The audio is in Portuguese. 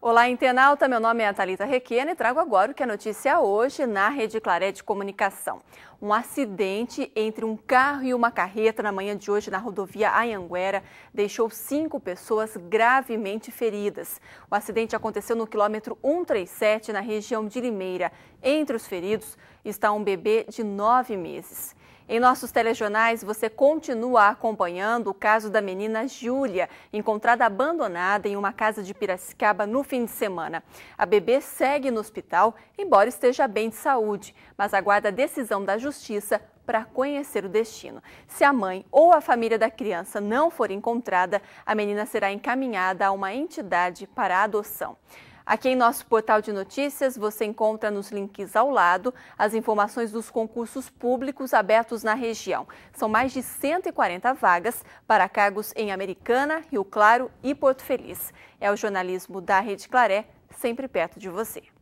Olá, internauta. Meu nome é Thalita Requena e trago agora o que é notícia hoje na Rede Claré de Comunicação. Um acidente entre um carro e uma carreta na manhã de hoje na rodovia Anhanguera deixou cinco pessoas gravemente feridas. O acidente aconteceu no quilômetro 137, na região de Limeira. Entre os feridos está um bebê de nove meses. Em nossos telejornais, você continua acompanhando o caso da menina Júlia, encontrada abandonada em uma casa de Piracicaba no fim de semana. A bebê segue no hospital, embora esteja bem de saúde, mas aguarda a decisão da justiça para conhecer o destino. Se a mãe ou a família da criança não for encontrada, a menina será encaminhada a uma entidade para a adoção. Aqui em nosso portal de notícias, você encontra nos links ao lado as informações dos concursos públicos abertos na região. São mais de 140 vagas para cargos em Americana, Rio Claro e Porto Feliz. É o jornalismo da Rede Claré, sempre perto de você.